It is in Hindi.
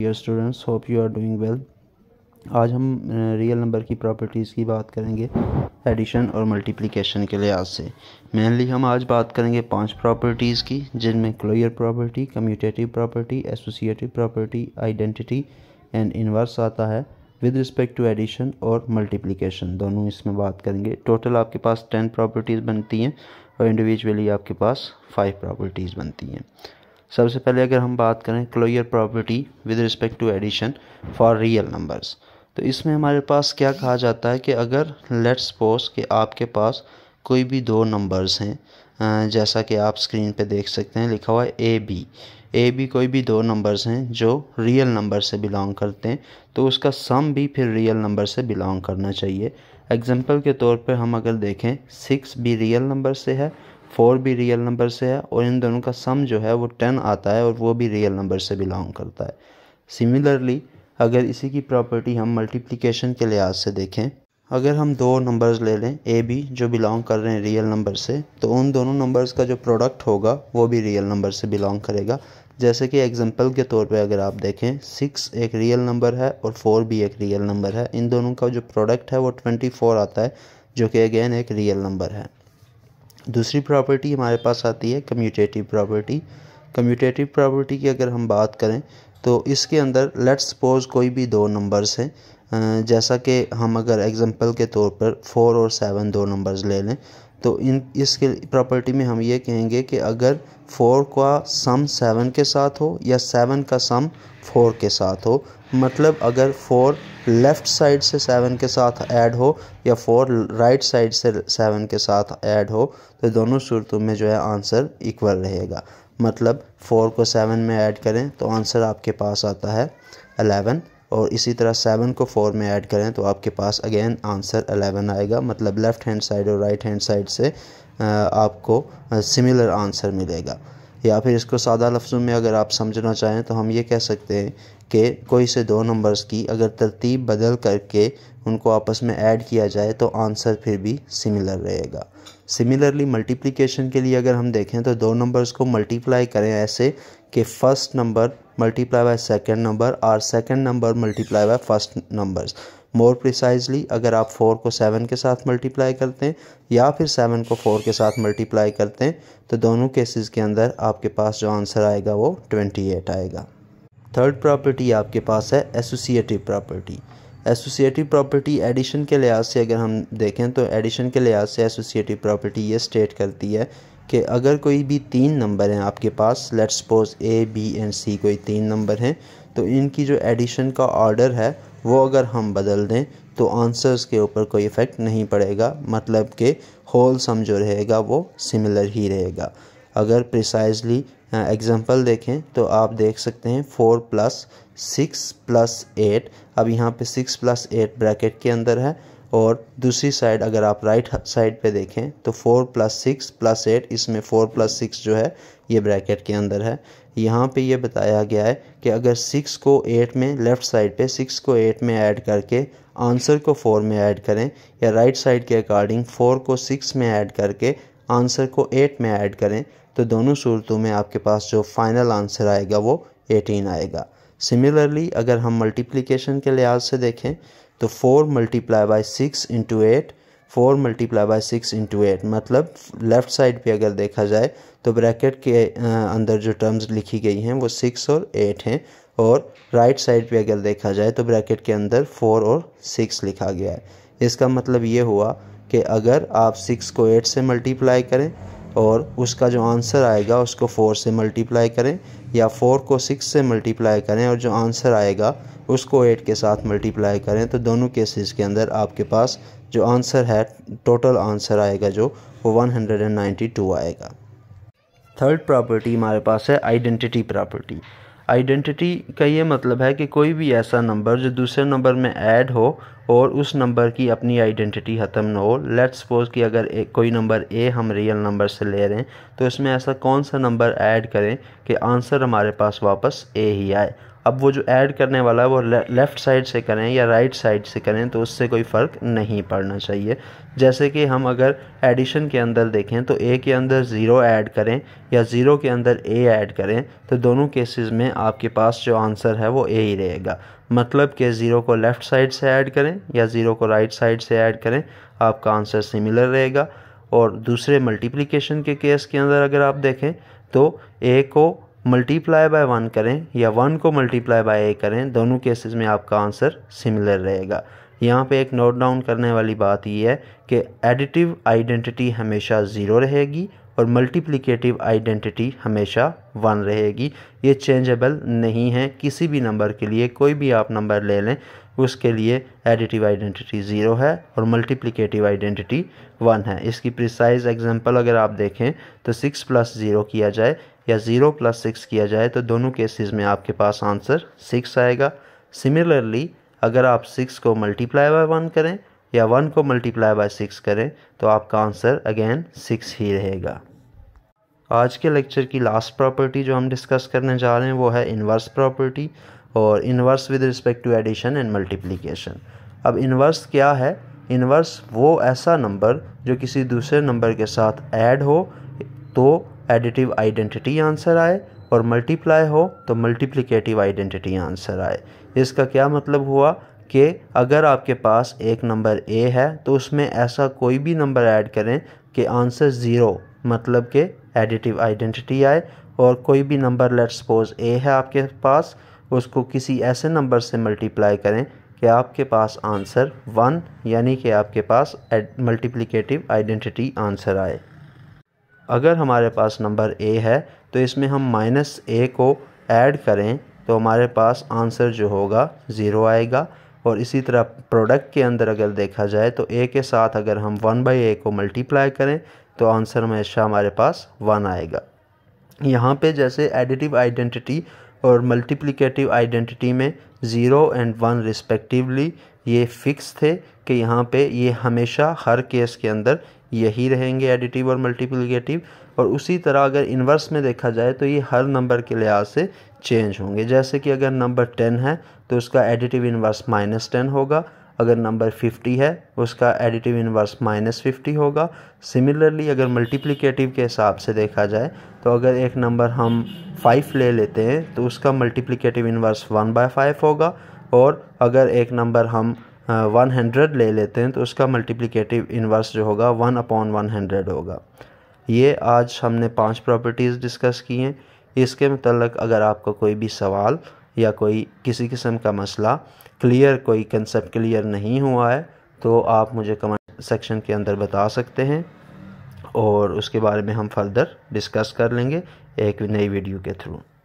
dear students hope you are doing well आज हम रियल नंबर की प्रॉपर्टीज़ की बात करेंगे एडिशन और मल्टीप्लिकेशन के लिहाज से मेनली हम आज बात करेंगे पांच प्रॉपर्टीज़ की जिनमें closure property commutative property associative property identity and inverse आता है विद रिस्पेक्ट टू एडिशन और मल्टीप्लिकेशन दोनों इसमें बात करेंगे टोटल आपके पास टेन प्रॉपर्टीज़ बनती हैं और इंडिविजुअली आपके पास फाइव प्रॉपर्टीज़ बनती हैं सबसे पहले अगर हम बात करें closure property with respect to addition for real numbers तो इसमें हमारे पास क्या कहा जाता है कि अगर लेट्स पोज कि आपके पास कोई भी दो नंबर्स हैं जैसा कि आप स्क्रीन पे देख सकते हैं लिखा हुआ है ए बी ए बी कोई भी दो नंबर्स हैं जो रियल नंबर से बिलोंग करते हैं तो उसका सम भी फिर रियल नंबर से बिलोंग करना चाहिए एग्जांपल के तौर पे हम अगर देखें सिक्स भी रियल नंबर से है फोर भी रियल नंबर से है और इन दोनों का सम जो है वो टेन आता है और वो भी रियल नंबर से बिलोंग करता है सिमिलरली अगर इसी की प्रॉपर्टी हम मल्टीप्लिकेशन के लिहाज से देखें अगर हम दो नंबर्स ले लें ए बी जो बिलोंग कर रहे हैं रियल नंबर से तो उन दोनों नंबर्स का जो प्रोडक्ट होगा वो भी रियल नंबर से बिलोंग करेगा जैसे कि एग्जांपल के तौर पे अगर आप देखें सिक्स एक रियल नंबर है और फोर भी एक रियल नंबर है इन दोनों का जो प्रोडक्ट है वो ट्वेंटी फोर आता है जो कि अगेन एक रियल नंबर है दूसरी प्रॉपर्टी हमारे पास आती है कम्यूटेटिव प्रॉपर्टी कम्यूटेटिव प्रॉपर्टी की अगर हम बात करें तो इसके अंदर लेट्स सपोज कोई भी दो नंबर्स हैं जैसा कि हम अगर एग्जांपल के तौर पर फोर और सेवन दो नंबर्स ले लें तो इन इसके प्रॉपर्टी में हम ये कहेंगे कि अगर फोर का सम सेवन के साथ हो या सेवन का सम फोर के साथ हो मतलब अगर फोर लेफ़्ट साइड से सेवन के साथ ऐड हो या फोर राइट साइड से सेवन के साथ ऐड हो तो दोनों सूरतों में जो है आंसर इक्वल रहेगा मतलब फोर को सेवन में ऐड करें तो आंसर आपके पास आता है अलेवन और इसी तरह सेवन को फोर में ऐड करें तो आपके पास अगेन आंसर अलेवन आएगा मतलब लेफ़्ट हैंड साइड और राइट हैंड साइड से आपको सिमिलर आंसर मिलेगा या फिर इसको सादा लफ्ज़ों में अगर आप समझना चाहें तो हम ये कह सकते हैं कि कोई से दो नंबर्स की अगर तरतीब बदल करके उनको आपस में ऐड किया जाए तो आंसर फिर भी सिमिलर रहेगा सिमिलरली मल्टीप्लिकेशन के लिए अगर हम देखें तो दो नंबर्स को मल्टीप्लाई करें ऐसे कि first number multiply by second number और second number multiply by first number more precisely अगर आप फोर को सेवन के साथ मल्टीप्लाई करते हैं या फिर सेवन को फोर के साथ मल्टीप्लाई करते हैं तो दोनों केसेस के अंदर आपके पास जो आंसर आएगा वो ट्वेंटी एट आएगा थर्ड प्रॉपर्टी आपके पास है associative property associative property addition के लिहाज से अगर हम देखें तो एडिशन के लिहाज से एसोसिएटिव प्रॉपर्टी ये स्टेट करती है कि अगर कोई भी तीन नंबर हैं आपके पास let suppose A B and C कोई तीन नंबर हैं तो इनकी जो एडिशन का ऑर्डर है वो अगर हम बदल दें तो आंसर्स के ऊपर कोई इफ़ेक्ट नहीं पड़ेगा मतलब कि होल सम जो रहेगा वो सिमिलर ही रहेगा अगर प्रिसाइजली एग्ज़ाम्पल देखें तो आप देख सकते हैं four plus six plus eight अब यहाँ पे सिक्स प्लस एट ब्रैकेट के अंदर है और दूसरी साइड अगर आप राइट साइड पे देखें तो four plus six plus eight इसमें फोर प्लस सिक्स जो है ये ब्रैकेट के अंदर है यहाँ पे ये बताया गया है कि अगर सिक्स को एट में लेफ़्ट साइड पे सिक्स को एट में ऐड करके आंसर को फोर में ऐड करें या राइट साइड के अकॉर्डिंग फोर को सिक्स में ऐड करके आंसर को एट में ऐड करें तो दोनों सूरतों में आपके पास जो फाइनल आंसर आएगा वो एटीन आएगा सिमिलरली अगर हम मल्टीप्लीकेशन के लिहाज से देखें तो four multiply by six into eight four multiply by six into eight मतलब लेफ़्ट साइड पे अगर देखा जाए तो ब्रैकेट के अंदर जो टर्म्स लिखी गई हैं वो सिक्स और एट हैं और राइट right साइड पे अगर देखा जाए तो ब्रैकेट के अंदर फोर और सिक्स लिखा गया है इसका मतलब ये हुआ कि अगर आप सिक्स को एट से मल्टीप्लाई करें और उसका जो आंसर आएगा उसको फ़ोर से मल्टीप्लाई करें या फ़ोर को सिक्स से मल्टीप्लाई करें और जो आंसर आएगा उसको एट के साथ मल्टीप्लाई करें तो दोनों केसेस के अंदर आपके पास जो आंसर है टोटल आंसर आएगा जो वो one hundred and ninety two आएगा थर्ड प्रॉपर्टी हमारे पास है आइडेंटिटी प्रॉपर्टी आइडेंटिटी का ये मतलब है कि कोई भी ऐसा नंबर जो दूसरे नंबर में ऐड हो और उस नंबर की अपनी आइडेंटिटी ख़त्म ना हो लेट सपोज़ कि अगर ए, कोई नंबर ए हम रियल नंबर से ले रहे हैं तो इसमें ऐसा कौन सा नंबर ऐड करें कि आंसर हमारे पास वापस ए ही आए अब वो जो ऐड करने वाला है वो लेफ़्ट साइड से करें या राइट साइड से करें तो उससे कोई फ़र्क नहीं पड़ना चाहिए जैसे कि हम अगर एडिशन के अंदर देखें तो ए के अंदर ज़ीरो ऐड करें या ज़ीरो के अंदर ए ऐड करें तो दोनों केसेस में आपके पास जो आंसर है वो ए ही रहेगा मतलब कि ज़ीरो को लेफ़्ट साइड से ऐड करें या ज़ीरो को राइट साइड से ऐड करें आपका आंसर सिमिलर रहेगा और दूसरे मल्टीप्लीकेशन के केस के अंदर अगर आप देखें तो ए को मल्टीप्लाई बाय वन करें या वन को मल्टीप्लाई बाय ए करें दोनों केसेस में आपका आंसर सिमिलर रहेगा यहाँ पे एक नोट डाउन करने वाली बात यह है कि एडिटिव आइडेंटिटी हमेशा ज़ीरो रहेगी और मल्टीप्लिकेटिव आइडेंटिटी हमेशा वन रहेगी ये चेंजेबल नहीं है किसी भी नंबर के लिए कोई भी आप नंबर ले लें उसके लिए एडिटिव आइडेंटिटी ज़ीरो है और मल्टीप्लिकेटिव आइडेंटिटी वन है इसकी प्रिसाइज एग्जांपल अगर आप देखें तो सिक्स प्लस ज़ीरो किया जाए या ज़ीरो प्लस सिक्स किया जाए तो दोनों केसेस में आपके पास आंसर सिक्स आएगा सिमिलरली अगर आप सिक्स को मल्टीप्लाई बाय वन करें या वन को मल्टीप्लाई बाय सिक्स करें तो आपका आंसर अगेन सिक्स ही रहेगा आज के लेक्चर की लास्ट प्रॉपर्टी जो हम डिस्कस करने जा रहे हैं वो है इन्वर्स प्रॉपर्टी और inverse with respect to addition and multiplication अब इन्वर्स क्या है इन्वर्स वो ऐसा नंबर जो किसी दूसरे नंबर के साथ ऐड हो तो एडिटिव आइडेंटिटी आंसर आए और मल्टीप्लाई हो तो मल्टीप्लिकेटिव आइडेंटिटी आंसर आए इसका क्या मतलब हुआ कि अगर आपके पास एक नंबर ए है तो उसमें ऐसा कोई भी नंबर ऐड करें कि आंसर ज़ीरो मतलब के एडिटिव आइडेंटिटी आए और कोई भी नंबर लेट सपोज ए है आपके पास उसको किसी ऐसे नंबर से मल्टीप्लाई करें कि आपके पास आंसर वन यानी कि आपके पास मल्टीप्लिकेटिव आइडेंटिटी आंसर आए अगर हमारे पास नंबर ए है तो इसमें हम माइनस ए को ऐड करें तो हमारे पास आंसर जो होगा ज़ीरो आएगा और इसी तरह प्रोडक्ट के अंदर अगर देखा जाए तो ए के साथ अगर हम वन बाई ए को मल्टीप्लाई करें तो आंसर हमेशा हमारे पास वन आएगा यहाँ पे जैसे एडिटिव आइडेंटिटी और मल्टीप्लिकेटिव आइडेंटिटी में ज़ीरो एंड वन रिस्पेक्टिवली ये फिक्स थे कि यहाँ पे ये हमेशा हर केस के अंदर यही रहेंगे एडिटिव और मल्टीप्लिकेटिव और उसी तरह अगर इन्वर्स में देखा जाए तो ये हर नंबर के लिहाज से चेंज होंगे जैसे कि अगर नंबर टेन है तो उसका एडिटिव इन्वर्स माइनस टेन होगा अगर नंबर फिफ्टी है उसका एडिटिव इन्वर्स माइनस फिफ्टी होगा सिमिलरली अगर मल्टीप्लिकेटिव के हिसाब से देखा जाए तो अगर एक नंबर हम फाइव ले लेते हैं तो उसका multiplicative inverse one by five होगा और अगर एक नंबर हम वन हंड्रेड ले लेते हैं तो उसका मल्टीप्लिकेटिव इन्वर्स जो होगा वन अपॉन वन हंड्रेड होगा ये आज हमने पांच प्रॉपर्टीज़ डिस्कस की हैं इसके मतलब अगर आपका कोई भी सवाल या कोई किसी किस्म का मसला क्लियर कोई कंसेप्ट क्लियर नहीं हुआ है तो आप मुझे कमेंट सेक्शन के अंदर बता सकते हैं और उसके बारे में हम फर्दर डिस्कस कर लेंगे एक नई वीडियो के थ्रू